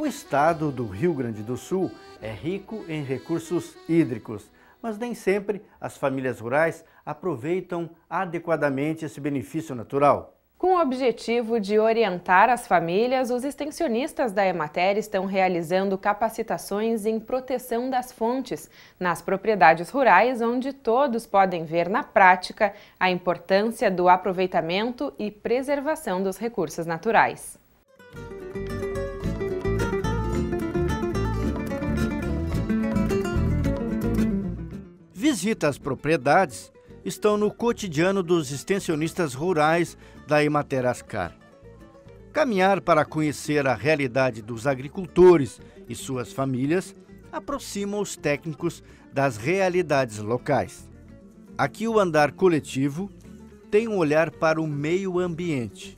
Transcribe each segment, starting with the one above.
O estado do Rio Grande do Sul é rico em recursos hídricos, mas nem sempre as famílias rurais aproveitam adequadamente esse benefício natural. Com o objetivo de orientar as famílias, os extensionistas da Emater estão realizando capacitações em proteção das fontes nas propriedades rurais, onde todos podem ver na prática a importância do aproveitamento e preservação dos recursos naturais. visita às propriedades estão no cotidiano dos extensionistas rurais da Imaterascar. Caminhar para conhecer a realidade dos agricultores e suas famílias aproxima os técnicos das realidades locais. Aqui o andar coletivo tem um olhar para o meio ambiente,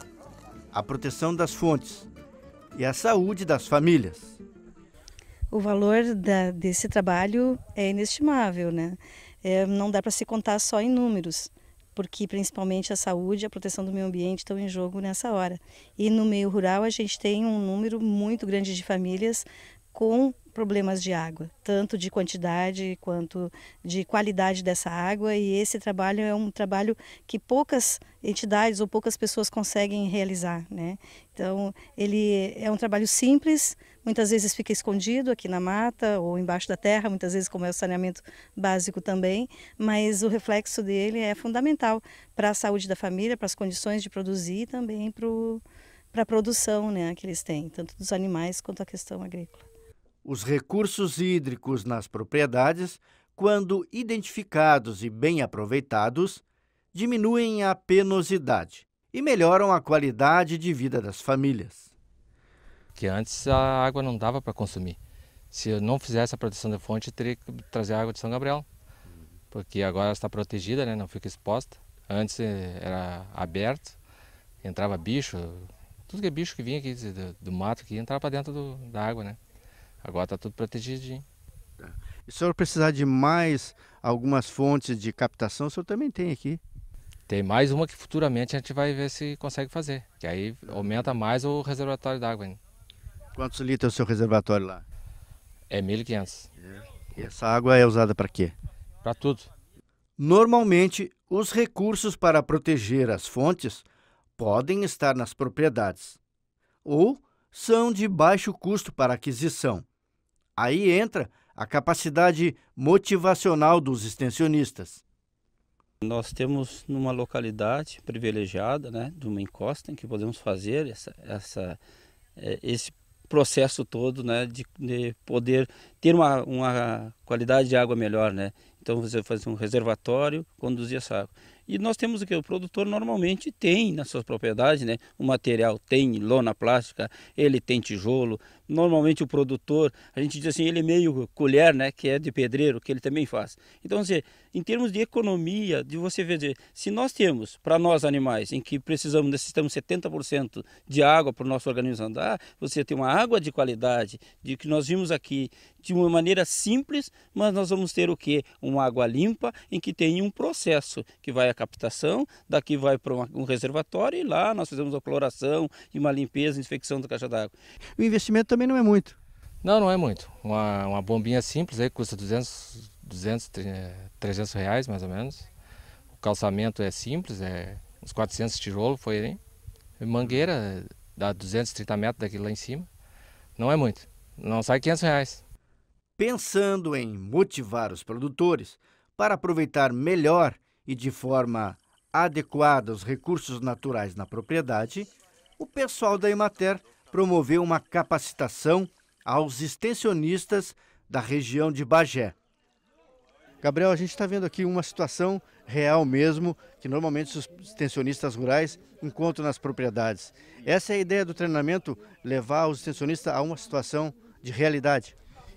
a proteção das fontes e a saúde das famílias. O valor da, desse trabalho é inestimável, né? é, não dá para se contar só em números, porque principalmente a saúde e a proteção do meio ambiente estão em jogo nessa hora. E no meio rural a gente tem um número muito grande de famílias com problemas de água, tanto de quantidade quanto de qualidade dessa água, e esse trabalho é um trabalho que poucas entidades ou poucas pessoas conseguem realizar, né? Então, ele é um trabalho simples, Muitas vezes fica escondido aqui na mata ou embaixo da terra, muitas vezes como é o saneamento básico também, mas o reflexo dele é fundamental para a saúde da família, para as condições de produzir e também para a produção né, que eles têm, tanto dos animais quanto a questão agrícola. Os recursos hídricos nas propriedades, quando identificados e bem aproveitados, diminuem a penosidade e melhoram a qualidade de vida das famílias que antes a água não dava para consumir. Se eu não fizesse a proteção da fonte, teria que trazer a água de São Gabriel, porque agora está protegida, né? não fica exposta. Antes eh, era aberto, entrava bicho, tudo que é bicho que vinha aqui do, do mato que entrava para dentro do, da água, né? Agora está tudo protegido. Tá. E se o senhor precisar de mais algumas fontes de captação, o senhor também tem aqui? Tem mais uma que futuramente a gente vai ver se consegue fazer, que aí aumenta mais o reservatório d'água. Né? Quantos litros é o seu reservatório lá? É 1.500. E é. essa água é usada para quê? Para tudo. Normalmente, os recursos para proteger as fontes podem estar nas propriedades ou são de baixo custo para aquisição. Aí entra a capacidade motivacional dos extensionistas. Nós temos numa localidade privilegiada, né, de uma encosta, em que podemos fazer essa, essa, é, esse processo todo, né, de, de poder ter uma, uma qualidade de água melhor, né. Então você faz um reservatório, conduzir essa água. E nós temos o que? O produtor normalmente tem nas suas propriedades, né? O material tem lona plástica, ele tem tijolo. Normalmente o produtor, a gente diz assim, ele é meio colher, né? Que é de pedreiro, que ele também faz. Então, assim, em termos de economia, de você ver, se nós temos para nós animais em que precisamos, necessitamos 70% de água para o nosso organismo andar, você tem uma água de qualidade, de que nós vimos aqui, de uma maneira simples, mas nós vamos ter o que? Uma água limpa em que tem um processo que vai à captação, daqui vai para um reservatório e lá nós fizemos a cloração e uma limpeza, infecção da caixa d'água. O investimento também não é muito. Não, não é muito. Uma, uma bombinha simples aí custa 200 200, 300 reais mais ou menos. O calçamento é simples, é uns 400 tijolo foi aí. Mangueira dá 230 metros daquilo lá em cima. Não é muito, não sai 500 reais. Pensando em motivar os produtores para aproveitar melhor e de forma adequada os recursos naturais na propriedade, o pessoal da Emater promoveu uma capacitação aos extensionistas da região de Bagé Gabriel, a gente está vendo aqui uma situação real mesmo, que normalmente os extensionistas rurais encontram nas propriedades. Essa é a ideia do treinamento, levar os extensionistas a uma situação de realidade.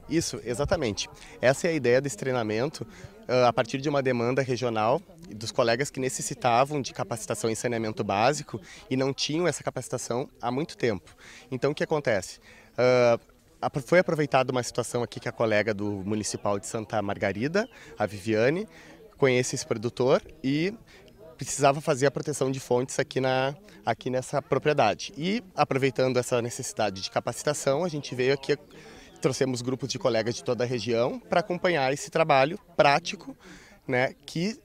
Isso, exatamente. Essa é a ideia desse treinamento, ah, a partir de uma demanda regional dos colegas que necessitavam de capacitação em saneamento básico e não tinham essa capacitação há muito tempo. Então, o que acontece? Ah, foi aproveitada uma situação aqui que a colega do Municipal de Santa Margarida, a Viviane, conhece esse produtor e precisava fazer a proteção de fontes aqui, na, aqui nessa propriedade. E aproveitando essa necessidade de capacitação, a gente veio aqui, trouxemos grupos de colegas de toda a região para acompanhar esse trabalho prático né, que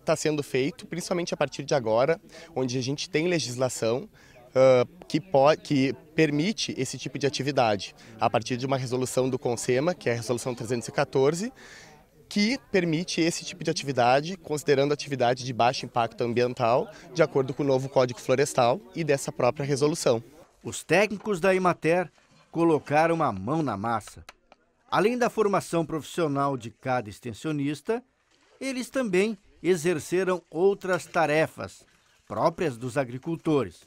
está sendo feito, principalmente a partir de agora, onde a gente tem legislação uh, que, que permite esse tipo de atividade, a partir de uma resolução do CONSEMA, que é a resolução 314, que permite esse tipo de atividade, considerando atividade de baixo impacto ambiental, de acordo com o novo Código Florestal e dessa própria resolução. Os técnicos da Imater colocaram a mão na massa. Além da formação profissional de cada extensionista, eles também exerceram outras tarefas próprias dos agricultores.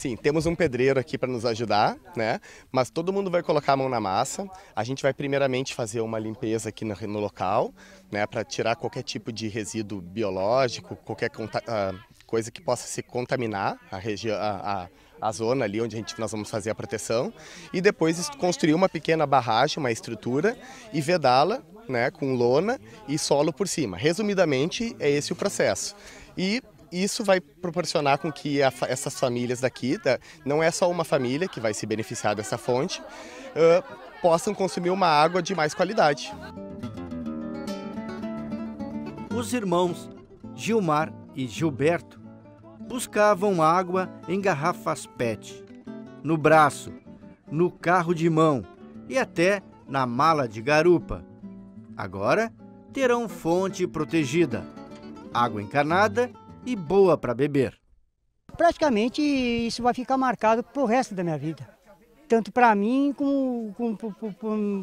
Sim, temos um pedreiro aqui para nos ajudar, né? Mas todo mundo vai colocar a mão na massa. A gente vai primeiramente fazer uma limpeza aqui no, no local, né? Para tirar qualquer tipo de resíduo biológico, qualquer uh, coisa que possa se contaminar a região, a, a a zona ali onde a gente, nós vamos fazer a proteção e depois construir uma pequena barragem, uma estrutura e vedá-la né, com lona e solo por cima. Resumidamente, é esse o processo. E isso vai proporcionar com que a, essas famílias daqui, da, não é só uma família que vai se beneficiar dessa fonte, uh, possam consumir uma água de mais qualidade. Os irmãos Gilmar e Gilberto buscavam água em garrafas PET, no braço, no carro de mão e até na mala de garupa. Agora terão fonte protegida, água encanada e boa para beber. Praticamente isso vai ficar marcado para o resto da minha vida tanto para mim como,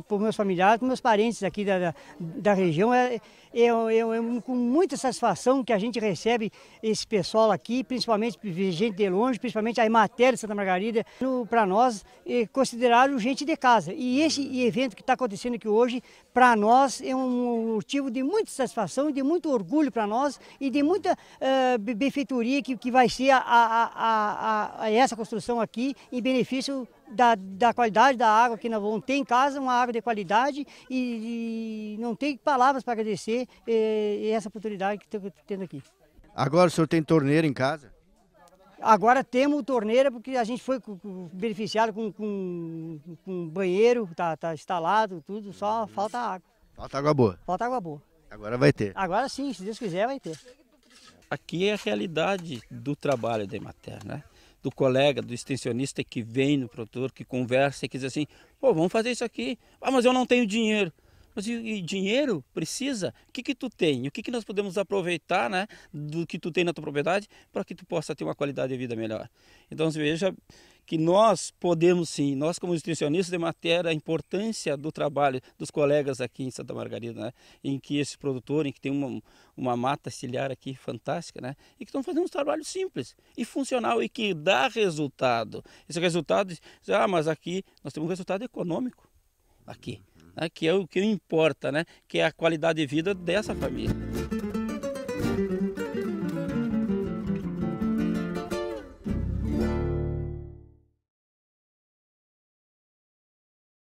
para meus familiares, para meus parentes aqui da, da, da região. É, eu, é, é, é eu, com muita satisfação que a gente recebe esse pessoal aqui, principalmente gente de longe, principalmente a Imatéria de Santa Margarida, para nós é considerado gente de casa. E esse evento que está acontecendo aqui hoje, para nós, é um motivo de muita satisfação e de muito orgulho para nós e de muita uh, benfeitoria que, que vai ser a, a, a, a essa construção aqui em benefício da, da, qualidade da água que nós vamos ter em casa, uma água de qualidade e, e não tem palavras para agradecer eh, essa oportunidade que estou tendo aqui. Agora o senhor tem torneira em casa? Agora temos torneira porque a gente foi beneficiado com, com, com banheiro, está tá instalado, tudo, só falta água. Falta água boa? Falta água boa. Agora vai ter? Agora sim, se Deus quiser vai ter. Aqui é a realidade do trabalho da Imater, né? do colega, do extensionista que vem no produtor, que conversa e que diz assim, pô, vamos fazer isso aqui. Ah, mas eu não tenho dinheiro. Mas e, dinheiro precisa? O que, que tu tem? O que, que nós podemos aproveitar né, do que tu tem na tua propriedade para que tu possa ter uma qualidade de vida melhor? Então veja que nós podemos sim, nós como nutricionistas de é matéria, a importância do trabalho dos colegas aqui em Santa Margarida, né? em que esse produtor, em que tem uma, uma mata ciliar aqui fantástica, né? e que estão fazendo um trabalho simples e funcional e que dá resultado. Esse resultado, ah, mas aqui nós temos um resultado econômico, aqui, uhum. né? que é o que importa, né? que é a qualidade de vida dessa família.